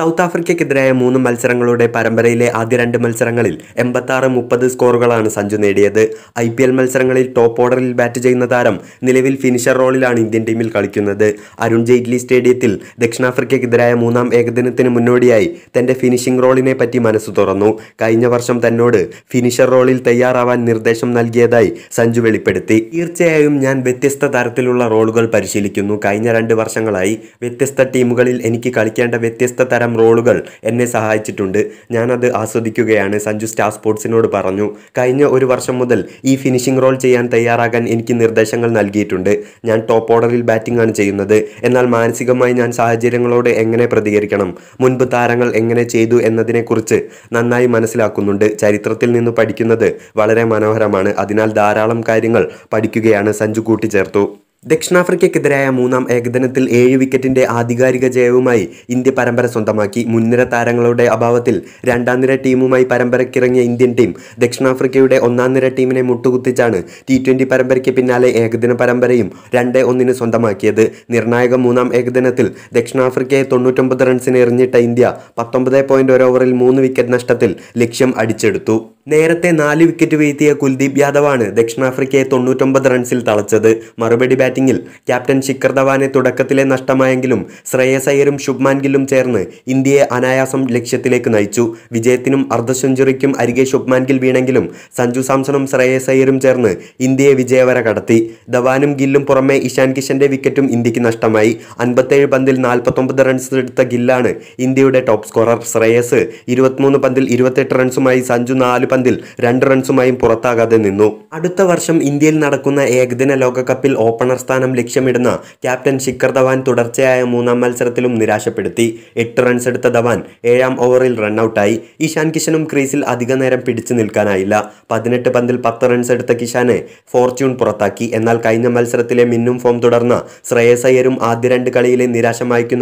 south ആഫ്രിക്കയ്ക്കെതിരായ മൂന്ന് മത്സരങ്ങളുടെ പരമ്പരയിലെ ആദ്യ രണ്ട് മത്സരങ്ങളിൽ എൺപത്താറ് മുപ്പത് സ്കോറുകളാണ് സഞ്ജു നേടിയത് ഐ പി എൽ മത്സരങ്ങളിൽ ടോപ്പ് ഓർഡറിൽ ബാറ്റ് ചെയ്യുന്ന താരം നിലവിൽ ഫിനിഷർ റോളിലാണ് ഇന്ത്യൻ ടീമിൽ കളിക്കുന്നത് അരുൺ ജെയ്റ്റ്ലി സ്റ്റേഡിയത്തിൽ ദക്ഷിണാഫ്രിക്കയ്ക്കെതിരായ മൂന്നാം ഏകദിനത്തിന് മുന്നോടിയായി തന്റെ ഫിനിഷിംഗ് റോളിനെ പറ്റി മനസ്സ് തുറന്നു കഴിഞ്ഞ വർഷം തന്നോട് ഫിനിഷർ റോളിൽ തയ്യാറാവാൻ നിർദ്ദേശം നൽകിയതായി സഞ്ജു വെളിപ്പെടുത്തി തീർച്ചയായും ഞാൻ വ്യത്യസ്ത തരത്തിലുള്ള റോളുകൾ പരിശീലിക്കുന്നു കഴിഞ്ഞ രണ്ട് വർഷങ്ങളായി വ്യത്യസ്ത ടീമുകളിൽ എനിക്ക് കളിക്കേണ്ട വ്യത്യസ്ത തരം ഇത്തരം റോളുകൾ എന്നെ സഹായിച്ചിട്ടുണ്ട് ഞാനത് ആസ്വദിക്കുകയാണ് സഞ്ജു സ്റ്റാർ സ്പോർട്സിനോട് പറഞ്ഞു കഴിഞ്ഞ ഒരു വർഷം മുതൽ ഈ ഫിനിഷിംഗ് റോൾ ചെയ്യാൻ തയ്യാറാകാൻ എനിക്ക് നിർദ്ദേശങ്ങൾ നൽകിയിട്ടുണ്ട് ഞാൻ ടോപ്പ് ഓർഡറിൽ ബാറ്റിംഗ് ആണ് ചെയ്യുന്നത് എന്നാൽ മാനസികമായി ഞാൻ സാഹചര്യങ്ങളോട് എങ്ങനെ പ്രതികരിക്കണം മുൻപ് താരങ്ങൾ എങ്ങനെ ചെയ്തു എന്നതിനെക്കുറിച്ച് നന്നായി മനസ്സിലാക്കുന്നുണ്ട് ചരിത്രത്തിൽ നിന്ന് പഠിക്കുന്നത് വളരെ മനോഹരമാണ് അതിനാൽ ധാരാളം കാര്യങ്ങൾ പഠിക്കുകയാണ് സഞ്ജു കൂട്ടിച്ചേർത്തു ദക്ഷിണാഫ്രിക്കയ്ക്കെതിരായ മൂന്നാം ഏകദിനത്തിൽ ഏഴ് വിക്കറ്റിന്റെ ആധികാരിക ജയവുമായി ഇന്ത്യ പരമ്പര സ്വന്തമാക്കി മുൻനിര താരങ്ങളുടെ അഭാവത്തിൽ രണ്ടാം നിര ടീമുമായി പരമ്പരയ്ക്കിറങ്ങിയ ഇന്ത്യൻ ടീം ദക്ഷിണാഫ്രിക്കയുടെ ഒന്നാം നിര ടീമിനെ മുട്ടുകുത്തിച്ചാണ് ടി ട്വന്റി പരമ്പരയ്ക്ക് പിന്നാലെ ഏകദിന പരമ്പരയും രണ്ട് ഒന്നിന് സ്വന്തമാക്കിയത് നിർണായക മൂന്നാം ഏകദിനത്തിൽ ദക്ഷിണാഫ്രിക്കയെ തൊണ്ണൂറ്റൊമ്പത് റൺസിന് എറിഞ്ഞിട്ട ഇന്ത്യ പത്തൊമ്പത് പോയിന്റ് ഒരു ഓവറിൽ മൂന്ന് വിക്കറ്റ് നഷ്ടത്തിൽ ലക്ഷ്യം അടിച്ചെടുത്തു നേരത്തെ നാല് വിക്കറ്റ് വീഴ്ത്തിയ കുൽദീപ് യാദവാണ് ദക്ഷിണാഫ്രിക്കയെ തൊണ്ണൂറ്റൊമ്പത് റൺസിൽ തളച്ചത് മറുപടി ബാറ്റിംഗിൽ ക്യാപ്റ്റൻ ശിഖർ ധവാനെ തുടക്കത്തിലെ നഷ്ടമായെങ്കിലും ശ്രേയസ് അയ്യരും ശുഭ്മാൻ ഗില്ലും ചേർന്ന് ഇന്ത്യയെ അനായാസം ലക്ഷ്യത്തിലേക്ക് നയിച്ചു വിജയത്തിനും അർദ്ധ സെഞ്ചുറിക്കും അരികെ ശുഭ്മാൻ ഗിൽ വീണെങ്കിലും സഞ്ജു സാംസണും ശ്രേയസ് അയ്യരും ചേർന്ന് ഇന്ത്യയെ വിജയവര കടത്തി ധവാനും ഗില്ലും പുറമെ ഇഷാൻ കിഷന്റെ വിക്കറ്റും ഇന്ത്യക്ക് നഷ്ടമായി അൻപത്തേഴ് പന്തിൽ നാൽപ്പത്തൊമ്പത് റൺസ് എടുത്ത ഗില്ലാണ് ഇന്ത്യയുടെ ടോപ്പ് സ്കോറർ ശ്രേയസ് ഇരുപത്തിമൂന്ന് പന്തിൽ ഇരുപത്തെട്ട് റൺസുമായി സഞ്ജു നാല് പന്തിൽ രണ്ട് റൺസുമായും പുറത്താകാതെ നിന്നു അടുത്ത വർഷം ഇന്ത്യയിൽ നടക്കുന്ന ഏകദിന ലോകകപ്പിൽ ഓപ്പണർ സ്ഥാനം ലക്ഷ്യമിടുന്ന ക്യാപ്റ്റൻ ശിഖർ ധവാൻ തുടർച്ചയായ മൂന്നാം മത്സരത്തിലും നിരാശപ്പെടുത്തി എട്ട് റൺസ് എടുത്ത ധവാൻ ഏഴാം ഓവറിൽ റണ്ണൌട്ടായി ഇഷാൻ കിഷനും ക്രീസിൽ അധിക നേരം പിടിച്ചു നിൽക്കാനായില്ല പതിനെട്ട് പന്തിൽ പത്ത് റൺസ് എടുത്ത കിഷാനെ ഫോർച്യൂൺ പുറത്താക്കി എന്നാൽ കഴിഞ്ഞ മത്സരത്തിലെ മിന്നും ഫോം തുടർന്ന ശ്രേയസ് അയ്യരും ആദ്യ രണ്ട് കളിയിലെ നിരാശ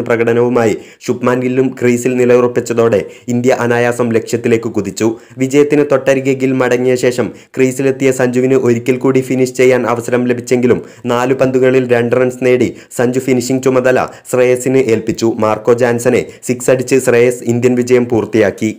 പ്രകടനവുമായി ശുഭ്മാൻ ഗില്ലും ക്രീസിൽ നിലയുറപ്പിച്ചതോടെ ഇന്ത്യ അനായാസം ലക്ഷ്യത്തിലേക്ക് കുതിച്ചു വിജയത്തിന് തൊട്ടരികെ ഗിൽ മടങ്ങിയ ശേഷം ക്രീസിലെത്തിയ സഞ്ജുവിന് ഒരിക്കൽ കൂടി ഫിനിഷ് ചെയ്യാൻ അവസരം ലഭിച്ചെങ്കിലും നാലു പന്തുകളിൽ രണ്ട് റൺസ് നേടി സഞ്ജു ഫിനിഷിംഗ് ചുമതല ശ്രേയസിന് ഏൽപ്പിച്ചു മാർക്കോ ജാൻസനെ സിക്സ് അടിച്ച് ശ്രേയസ് ഇന്ത്യൻ വിജയം പൂർത്തിയാക്കി